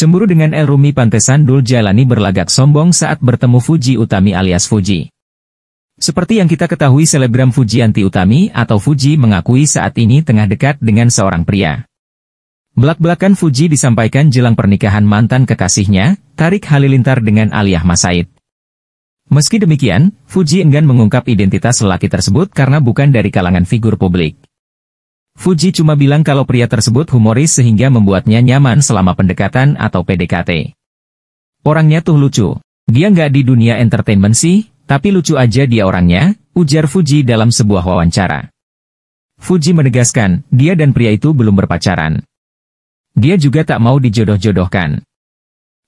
Cemburu dengan El Rumi Pantesan Dul Jalani berlagak sombong saat bertemu Fuji Utami alias Fuji. Seperti yang kita ketahui selebgram Anti Utami atau Fuji mengakui saat ini tengah dekat dengan seorang pria. Belak-belakan Fuji disampaikan jelang pernikahan mantan kekasihnya, Tarik Halilintar dengan Aliyah Masaid. Meski demikian, Fuji enggan mengungkap identitas lelaki tersebut karena bukan dari kalangan figur publik. Fuji cuma bilang kalau pria tersebut humoris sehingga membuatnya nyaman selama pendekatan atau PDKT. Orangnya tuh lucu. Dia nggak di dunia entertainment sih, tapi lucu aja dia orangnya, ujar Fuji dalam sebuah wawancara. Fuji menegaskan, dia dan pria itu belum berpacaran. Dia juga tak mau dijodoh-jodohkan.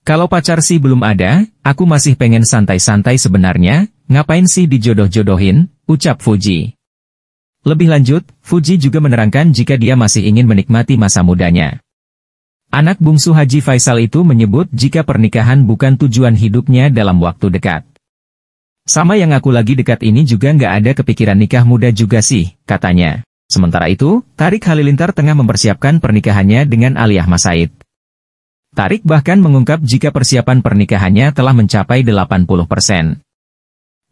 Kalau pacar sih belum ada, aku masih pengen santai-santai sebenarnya, ngapain sih dijodoh-jodohin, ucap Fuji. Lebih lanjut, Fuji juga menerangkan jika dia masih ingin menikmati masa mudanya. Anak bungsu Haji Faisal itu menyebut jika pernikahan bukan tujuan hidupnya dalam waktu dekat. Sama yang aku lagi dekat ini juga nggak ada kepikiran nikah muda juga sih, katanya. Sementara itu, Tarik Halilintar tengah mempersiapkan pernikahannya dengan Aliyah Masaid. Tarik bahkan mengungkap jika persiapan pernikahannya telah mencapai 80 persen.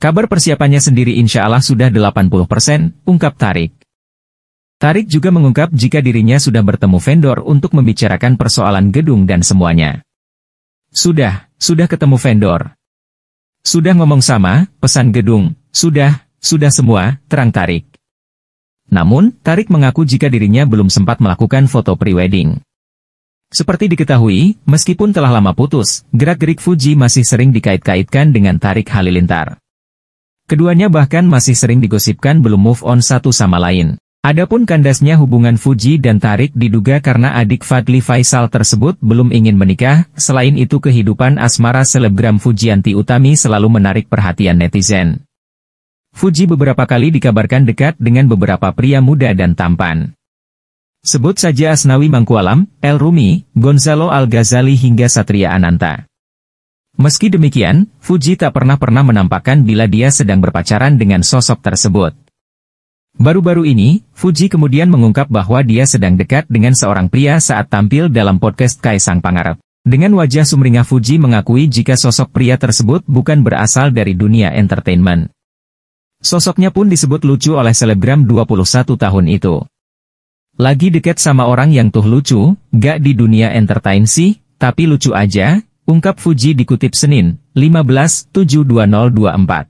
Kabar persiapannya sendiri insya Allah sudah 80%, ungkap Tarik. Tarik juga mengungkap jika dirinya sudah bertemu vendor untuk membicarakan persoalan gedung dan semuanya. Sudah, sudah ketemu vendor. Sudah ngomong sama, pesan gedung, sudah, sudah semua, terang Tarik. Namun, Tarik mengaku jika dirinya belum sempat melakukan foto pre-wedding. Seperti diketahui, meskipun telah lama putus, gerak-gerik Fuji masih sering dikait-kaitkan dengan Tarik Halilintar. Keduanya bahkan masih sering digosipkan belum move on satu sama lain. Adapun kandasnya hubungan Fuji dan Tarik diduga karena adik Fadli Faisal tersebut belum ingin menikah, selain itu kehidupan asmara selebgram Fujianti Utami selalu menarik perhatian netizen. Fuji beberapa kali dikabarkan dekat dengan beberapa pria muda dan tampan. Sebut saja Asnawi Mangkualam, El Rumi, Gonzalo Al-Ghazali hingga Satria Ananta. Meski demikian, Fuji tak pernah-pernah menampakkan bila dia sedang berpacaran dengan sosok tersebut. Baru-baru ini, Fuji kemudian mengungkap bahwa dia sedang dekat dengan seorang pria saat tampil dalam podcast Kaisang Pangarep. Dengan wajah sumringah Fuji mengakui jika sosok pria tersebut bukan berasal dari dunia entertainment. Sosoknya pun disebut lucu oleh selebgram 21 tahun itu. Lagi dekat sama orang yang tuh lucu, gak di dunia entertain sih, tapi lucu aja, ungkap Fuji dikutip Senin, 15 15.72024.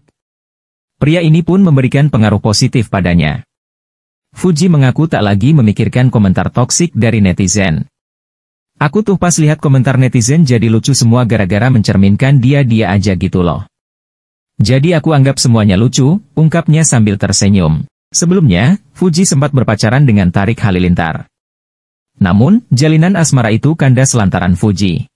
Pria ini pun memberikan pengaruh positif padanya. Fuji mengaku tak lagi memikirkan komentar toksik dari netizen. Aku tuh pas lihat komentar netizen jadi lucu semua gara-gara mencerminkan dia-dia aja gitu loh. Jadi aku anggap semuanya lucu, ungkapnya sambil tersenyum. Sebelumnya, Fuji sempat berpacaran dengan Tarik Halilintar. Namun, jalinan asmara itu kandas lantaran Fuji.